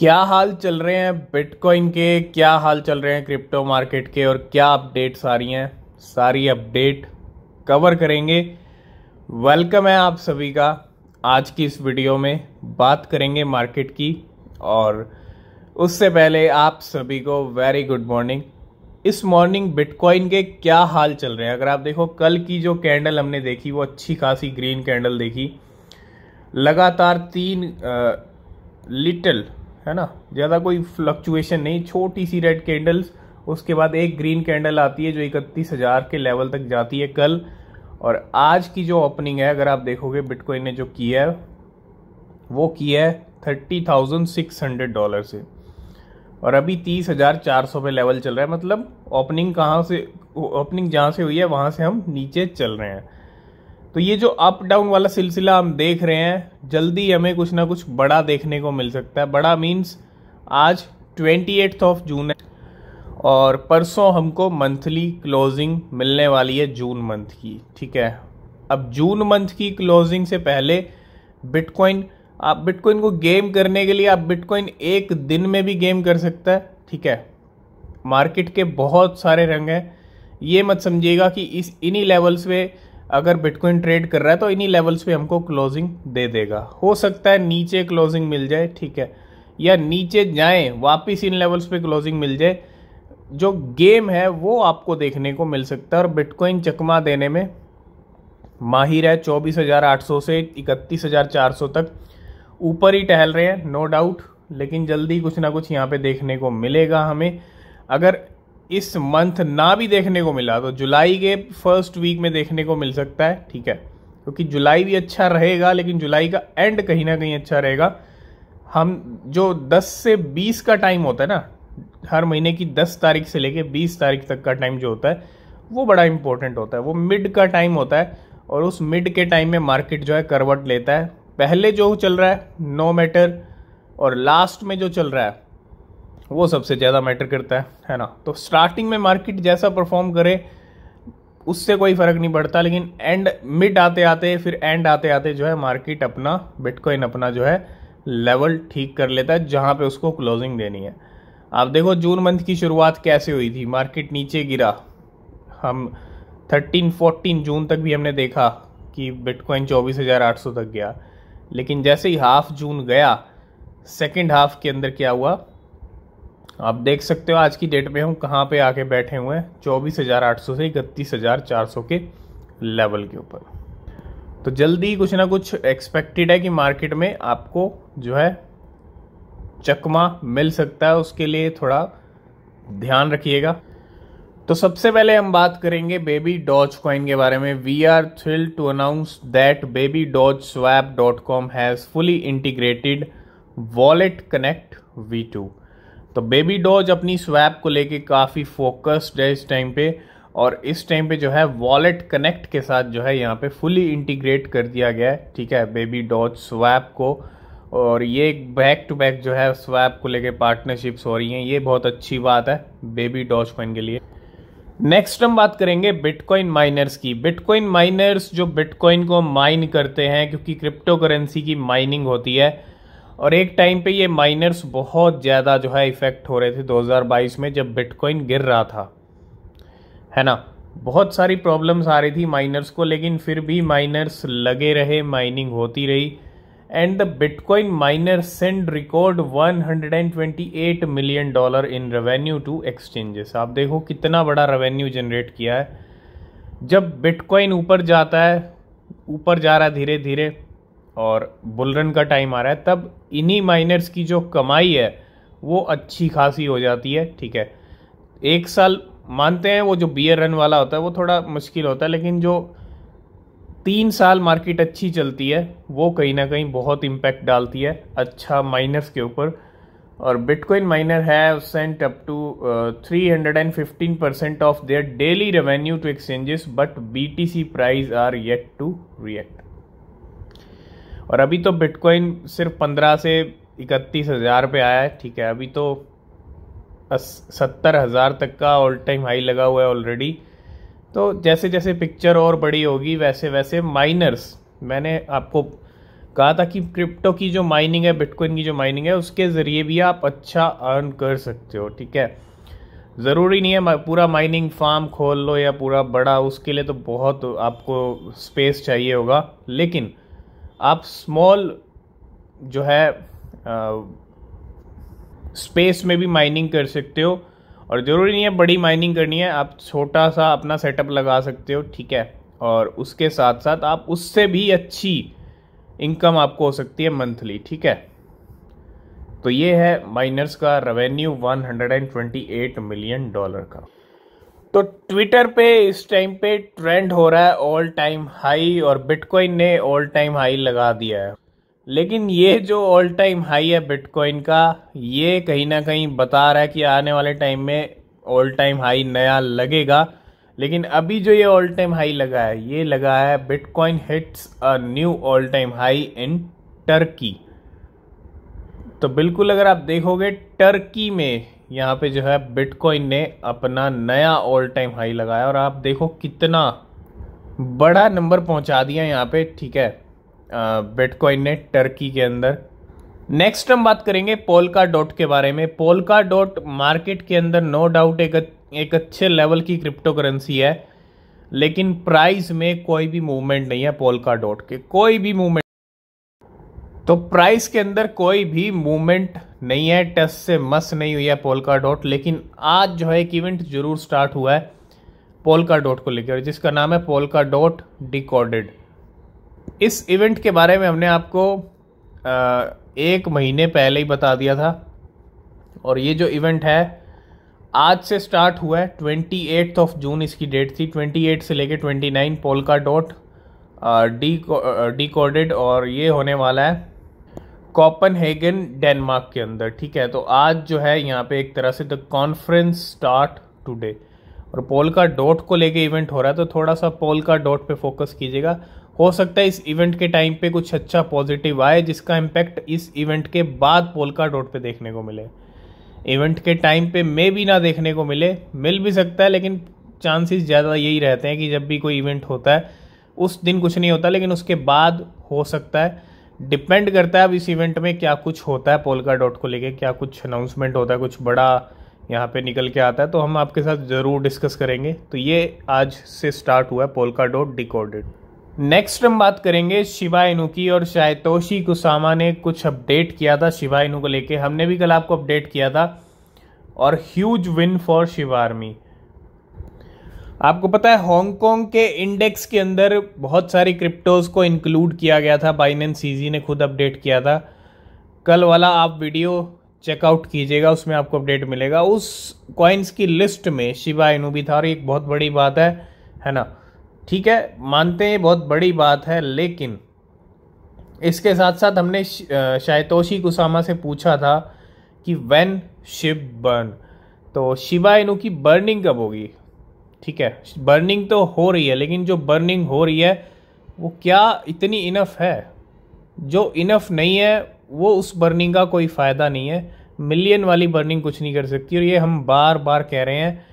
क्या हाल चल रहे हैं बिटकॉइन के क्या हाल चल रहे हैं क्रिप्टो मार्केट के और क्या अपडेट्स आ रही हैं सारी अपडेट कवर करेंगे वेलकम है आप सभी का आज की इस वीडियो में बात करेंगे मार्केट की और उससे पहले आप सभी को वेरी गुड मॉर्निंग इस मॉर्निंग बिटकॉइन के क्या हाल चल रहे हैं अगर आप देखो कल की जो कैंडल हमने देखी वो अच्छी खासी ग्रीन कैंडल देखी लगातार तीन आ, लिटल है ना ज़्यादा कोई फ्लक्चुएशन नहीं छोटी सी रेड कैंडल्स उसके बाद एक ग्रीन कैंडल आती है जो इकतीस हज़ार के लेवल तक जाती है कल और आज की जो ओपनिंग है अगर आप देखोगे बिटकॉइन ने जो किया है वो किया है thirty thousand six hundred dollar से और अभी तीस हज़ार चार सौ पे लेवल चल रहा है मतलब ओपनिंग कहाँ से ओपनिंग जहाँ से हुई है वहाँ से हम नीचे चल रहे हैं तो ये जो अप डाउन वाला सिलसिला हम देख रहे हैं जल्दी हमें कुछ ना कुछ बड़ा देखने को मिल सकता है बड़ा मीन्स आज ट्वेंटी एट्थ ऑफ जून है और परसों हमको मंथली क्लोजिंग मिलने वाली है जून मंथ की ठीक है अब जून मंथ की क्लोजिंग से पहले बिटकॉइन आप बिटकॉइन को गेम करने के लिए आप बिटकॉइन एक दिन में भी गेम कर सकता है ठीक है मार्केट के बहुत सारे रंग हैं ये मत समझिएगा कि इस इन्हीं लेवल्स पे अगर बिटकॉइन ट्रेड कर रहा है तो इन्हीं लेवल्स पे हमको क्लोजिंग दे देगा हो सकता है नीचे क्लोजिंग मिल जाए ठीक है या नीचे जाएं वापस इन लेवल्स पे क्लोजिंग मिल जाए जो गेम है वो आपको देखने को मिल सकता है और बिटकॉइन चकमा देने में माहिर है चौबीस हज़ार आठ सौ से इकतीस हज़ार चार सौ तक ऊपर ही टहल रहे हैं नो डाउट लेकिन जल्दी कुछ ना कुछ यहाँ पे देखने को मिलेगा हमें अगर इस मंथ ना भी देखने को मिला तो जुलाई के फर्स्ट वीक में देखने को मिल सकता है ठीक है क्योंकि जुलाई भी अच्छा रहेगा लेकिन जुलाई का एंड कहीं ना कहीं अच्छा रहेगा हम जो 10 से 20 का टाइम होता है ना हर महीने की 10 तारीख से लेके 20 तारीख तक का टाइम जो होता है वो बड़ा इंपॉर्टेंट होता है वो मिड का टाइम होता है और उस मिड के टाइम में मार्केट जो है करवट लेता है पहले जो चल रहा है नो no मैटर और लास्ट में जो चल रहा है वो सबसे ज़्यादा मैटर करता है है ना तो स्टार्टिंग में मार्केट जैसा परफॉर्म करे उससे कोई फ़र्क नहीं पड़ता लेकिन एंड मिड आते आते फिर एंड आते आते जो है मार्केट अपना बिटकॉइन अपना जो है लेवल ठीक कर लेता है जहाँ पे उसको क्लोजिंग देनी है आप देखो जून मंथ की शुरुआत कैसे हुई थी मार्केट नीचे गिरा हम 13 14 जून तक भी हमने देखा कि बिटकॉइन 24,800 तक गया लेकिन जैसे ही हाफ जून गया सेकेंड हाफ के अंदर क्या हुआ आप देख सकते हो आज की डेट में हम कहाँ पे आके बैठे हुए हैं चौबीस हज़ार आठ सौ से इकतीस हज़ार चार सौ के लेवल के ऊपर तो जल्दी कुछ ना कुछ एक्सपेक्टेड है कि मार्केट में आपको जो है चकमा मिल सकता है उसके लिए थोड़ा ध्यान रखिएगा तो सबसे पहले हम बात करेंगे बेबी डॉज कॉइन के बारे में we are thrill to announce that baby doge swap dot com has fully integrated wallet connect V two तो बेबी डॉज अपनी स्वैप को लेके काफ़ी फोकस्ड है इस टाइम पे और इस टाइम पे जो है वॉलेट कनेक्ट के साथ जो है यहाँ पे फुली इंटीग्रेट कर दिया गया है ठीक है बेबी डॉज स्वैप को और ये एक बैक टू बैक जो है स्वैप को लेके पार्टनरशिप्स हो रही हैं ये बहुत अच्छी बात है बेबी डॉज कॉइन के लिए नेक्स्ट हम बात करेंगे बिटकॉइन माइनर्स की बिटकॉइन माइनर्स जो बिटकॉइन को माइन करते हैं क्योंकि क्रिप्टो करेंसी की माइनिंग होती है और एक टाइम पे ये माइनर्स बहुत ज़्यादा जो है इफ़ेक्ट हो रहे थे 2022 में जब बिटकॉइन गिर रहा था है ना बहुत सारी प्रॉब्लम्स आ रही थी माइनर्स को लेकिन फिर भी माइनर्स लगे रहे माइनिंग होती रही and the Bitcoin miner send record 128 million dollar in revenue to exchanges आप देखो कितना बड़ा रेवेन्यू जनरेट किया है जब बिटकॉइन ऊपर जाता है ऊपर जा रहा है धीरे धीरे और बुलरन का टाइम आ रहा है तब इन्हीं माइनर्स की जो कमाई है वो अच्छी खासी हो जाती है ठीक है एक साल मानते हैं वो जो बियर रन वाला होता है वो थोड़ा मुश्किल होता है लेकिन जो तीन साल मार्केट अच्छी चलती है वो कहीं ना कहीं बहुत इम्पैक्ट डालती है अच्छा माइनर्स के ऊपर और बिटकॉइन माइनर है sent up to three hundred and fifteen percent of their daily revenue to exchanges but BTC price are yet to react और अभी तो बिटकॉइन सिर्फ पंद्रह से इकतीस हज़ार पे आया है ठीक है अभी तो सत्तर हज़ार तक का ऑल टाइम हाई लगा हुआ है ऑलरेडी तो जैसे जैसे पिक्चर और बड़ी होगी वैसे वैसे माइनर्स मैंने आपको कहा था कि क्रिप्टो की जो माइनिंग है बिटकॉइन की जो माइनिंग है उसके ज़रिए भी आप अच्छा अर्न कर सकते हो ठीक है ज़रूरी नहीं है पूरा माइनिंग फार्म खोल लो या पूरा बड़ा उसके लिए तो बहुत आपको स्पेस चाहिए होगा लेकिन आप स्मॉल जो है स्पेस में भी माइनिंग कर सकते हो और ज़रूरी नहीं है बड़ी माइनिंग करनी है आप छोटा सा अपना सेटअप लगा सकते हो ठीक है और उसके साथ साथ आप उससे भी अच्छी इनकम आपको हो सकती है मंथली ठीक है तो ये है माइनर्स का रेवेन्यू 128 मिलियन डॉलर का तो ट्विटर पे इस टाइम पे ट्रेंड हो रहा है ऑल टाइम हाई और बिटकॉइन ने ऑल टाइम हाई लगा दिया है लेकिन ये जो ऑल टाइम हाई है बिटकॉइन का ये कहीं ना कहीं बता रहा है कि आने वाले टाइम में ऑल टाइम हाई नया लगेगा लेकिन अभी जो ये ऑल टाइम हाई लगा है ये लगा है Bitcoin hits a new all time high in Turkey तो बिल्कुल अगर आप देखोगे टर्की में यहाँ पे जो है बिटकॉइन ने अपना नया ऑल टाइम हाई लगाया और आप देखो कितना बड़ा नंबर पहुँचा दिया यहाँ पे ठीक है बिटकॉइन ने टर्की के अंदर नेक्स्ट हम बात करेंगे पोलका डॉट के बारे में पोलका डॉट मार्केट के अंदर नो डाउट एक एक अच्छे लेवल की क्रिप्टो करेंसी है लेकिन प्राइस में कोई भी मूवमेंट नहीं है पोलका डॉट के कोई भी मूवमेंट तो प्राइस के अंदर कोई भी मूवमेंट नहीं है टेस्ट से मस नहीं हुई है पोलका डॉट लेकिन आज जो है एक इवेंट जरूर स्टार्ट हुआ है पोलका डॉट को लेकर जिसका नाम है पोलका डॉट डिकॉर्डेड इस इवेंट के बारे में हमने आपको एक महीने पहले ही बता दिया था और ये जो इवेंट है आज से स्टार्ट हुआ है ट्वेंटी एट्थ ऑफ जून इसकी डेट थी ट्वेंटी एट से लेकर twenty nine Polkadot de decoded और ये होने वाला है हेगन डेनमार्क के अंदर ठीक है तो आज जो है यहाँ पे एक तरह से द कॉन्फ्रेंस स्टार्ट टुडे और पोल का डॉट को लेके इवेंट हो रहा है तो थोड़ा सा पोल का डॉट पे फोकस कीजिएगा हो सकता है इस इवेंट के टाइम पे कुछ अच्छा पॉजिटिव आए जिसका इम्पैक्ट इस इवेंट के बाद पोल का डॉट पे देखने को मिले इवेंट के टाइम पे मे भी ना देखने को मिले मिल भी सकता है लेकिन चांसेस ज़्यादा यही रहते हैं कि जब भी कोई इवेंट होता है उस दिन कुछ नहीं होता लेकिन उसके बाद हो सकता है डिपेंड करता है अब इस इवेंट में क्या कुछ होता है पोलका डॉट को लेके क्या कुछ अनाउंसमेंट होता है कुछ बड़ा यहाँ पे निकल के आता है तो हम आपके साथ ज़रूर डिस्कस करेंगे तो ये आज से स्टार्ट हुआ है पोलका डॉट डिकॉर्डेड नेक्स्ट हम बात करेंगे शिवा इनू की और शायतोशी कुसामा ने कुछ अपडेट किया था शिवा इनू को लेके हमने भी कल आपको अपडेट किया था और huge win for Shiba army आपको पता है हांगकांग के इंडेक्स के अंदर बहुत सारी क्रिप्टोज को इंक्लूड किया गया था बाइनेंस सीजी ने खुद अपडेट किया था कल वाला आप वीडियो चेकआउट कीजिएगा उसमें आपको अपडेट मिलेगा उस कॉइन्स की लिस्ट में शिवा इनू भी था और एक बहुत बड़ी बात है है ना ठीक है मानते हैं बहुत बड़ी बात है लेकिन इसके साथ साथ हमने शायतोशी कुसामा से पूछा था कि वेन शिप बर्न तो शिवा इनू की बर्निंग कब होगी ठीक है बर्निंग तो हो रही है लेकिन जो बर्निंग हो रही है वो क्या इतनी इनफ है जो इनफ नहीं है वो उस बर्निंग का कोई फ़ायदा नहीं है मिलियन वाली बर्निंग कुछ नहीं कर सकती और ये हम बार बार कह रहे हैं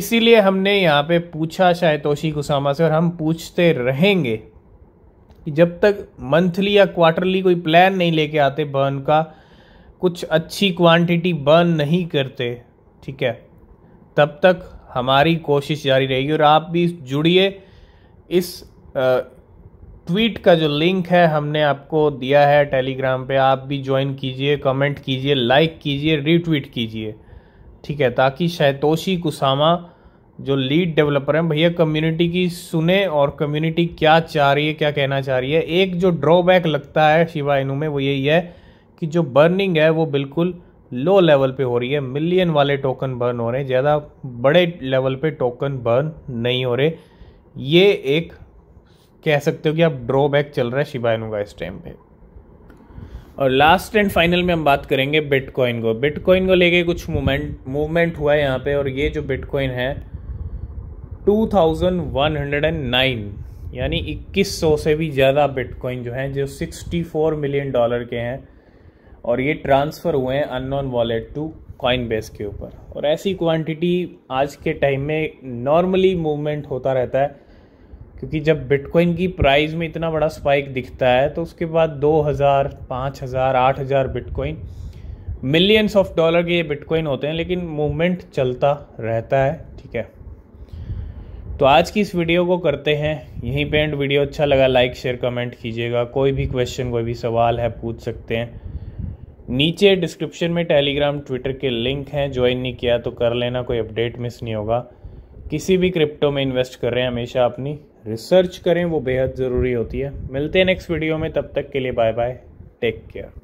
इसीलिए हमने यहाँ पे पूछा शायद तोशी कुसामा से और हम पूछते रहेंगे कि जब तक मंथली या क्वार्टरली कोई प्लान नहीं लेके आते बर्न का कुछ अच्छी क्वांटिटी बर्न नहीं करते ठीक है तब तक हमारी कोशिश जारी रहेगी और आप भी जुड़िए इस ट्वीट का जो लिंक है हमने आपको दिया है टेलीग्राम पे आप भी ज्वाइन कीजिए कमेंट कीजिए लाइक कीजिए रीट्वीट कीजिए ठीक है ताकि शैतोशी कुसामा जो लीड डेवलपर हैं भैया कम्युनिटी की सुने और कम्युनिटी क्या चाह रही है क्या कहना चाह रही है एक जो ड्रॉबैक लगता है शिवा इनू में वो यही है कि जो बर्निंग है वो बिल्कुल लो लेवल पे हो रही है मिलियन वाले टोकन बर्न हो रहे हैं ज़्यादा बड़े लेवल पे टोकन बर्न नहीं हो रहे ये एक कह सकते हो कि अब ड्रॉबैक चल रहा है शिबाइनू का इस टाइम पे और लास्ट एंड फाइनल में हम बात करेंगे बिटकॉइन को बिटकॉइन को लेके कुछ मूवमेंट मूवमेंट हुआ है यहाँ पे और ये जो बिटकॉइन है 2109 यानी 2100 से भी ज़्यादा बिटकॉइन जो हैं जो 64 मिलियन डॉलर के हैं और ये ट्रांसफ़र हुए हैं unknown wallet to Coinbase के ऊपर और ऐसी क्वांटिटी आज के टाइम में नॉर्मली मूवमेंट होता रहता है क्योंकि जब बिटकॉइन की प्राइस में इतना बड़ा स्पाइक दिखता है तो उसके बाद 2000, 5000, 8000 बिटकॉइन मिलियंस ऑफ डॉलर के ये बिटकॉइन होते हैं लेकिन मूवमेंट चलता रहता है ठीक है तो आज की इस वीडियो को करते हैं यहीं पे एंड वीडियो अच्छा लगा लाइक शेयर कमेंट कीजिएगा कोई भी क्वेश्चन कोई भी सवाल है पूछ सकते हैं नीचे डिस्क्रिप्शन में टेलीग्राम ट्विटर के लिंक हैं ज्वाइन नहीं किया तो कर लेना कोई अपडेट मिस नहीं होगा किसी भी क्रिप्टो में इन्वेस्ट कर रहे हैं हमेशा अपनी रिसर्च करें वो बेहद ज़रूरी होती है मिलते हैं नेक्स्ट वीडियो में तब तक के लिए बाय बाय टेक केयर